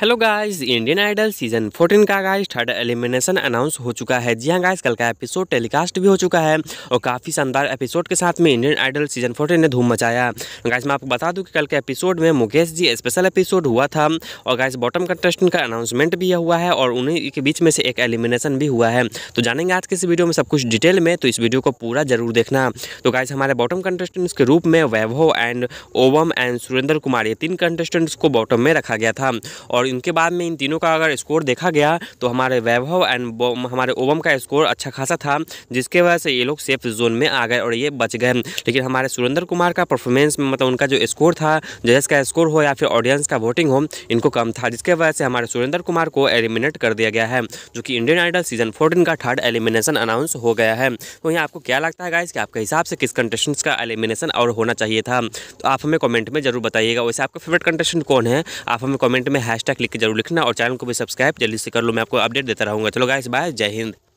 hello guys Indian Idol season 14 का guys third elimination announce हो चुका है जी हाँ गाइस कल का एपिसोड टेलीकास्ट भी हो चुका है और काफ़ी शानदार एपिसोड के साथ में इंडियन आइडल सीजन 14 ने धूम मचाया गाइस मैं आपको बता दूं कि कल के एपिसोड में मुकेश जी स्पेशल एपिसोड हुआ था और गाइस बॉटम कंटेस्टेंट का अनाउंसमेंट भी हुआ है और उन्हीं के बीच में से एक एलिमिनेशन भी हुआ है तो जानेंगे आज के इस वीडियो में सब कुछ डिटेल में तो इस वीडियो को पूरा जरूर देखना तो गाइस हमारे बॉटम कंटेस्टेंट्स के रूप में वैभव एंड ओवम एंड सुरेंद्र कुमार ये तीन कंटेस्टेंट्स को बॉटम में रखा गया था और इनके बाद में इन तीनों का अगर स्कोर देखा गया तो हमारे वैभव एंड हमारे ओवम का स्कोर अच्छा खासा था जिसके वजह से ये लोग सेफ जोन में आ गए और ये बच गए लेकिन हमारे सुरेंद्र कुमार का परफॉर्मेंस मतलब उनका जो स्कोर था जजेस का स्कोर हो या फिर ऑडियंस का वोटिंग हो इनको कम था जिसके वजह से हमारे सुरेंद्र कुमार को एलिमिनेट कर दिया गया है जो कि इंडियन आइडल सीजन फोर्टीन का थर्ड एलिमिनेशन अनाउंस हो गया है तो यहाँ आपको क्या लगता है गाइस कि आपके हिसाब से किस कंटेस्टेंट्स का एलिमिनेशन और होना चाहिए था तो आप हमें कमेंट में जरूर बताइएगा वैसे आपका फेवरेट कंटेस्टेंट कौन है आप हमें कमेंट में हैश क्लिक जरूर लिखना और चैनल को भी सब्सक्राइब जल्दी से कर लो मैं आपको अपडेट देता रहूँगा चलो गाइस बाय जय हिंद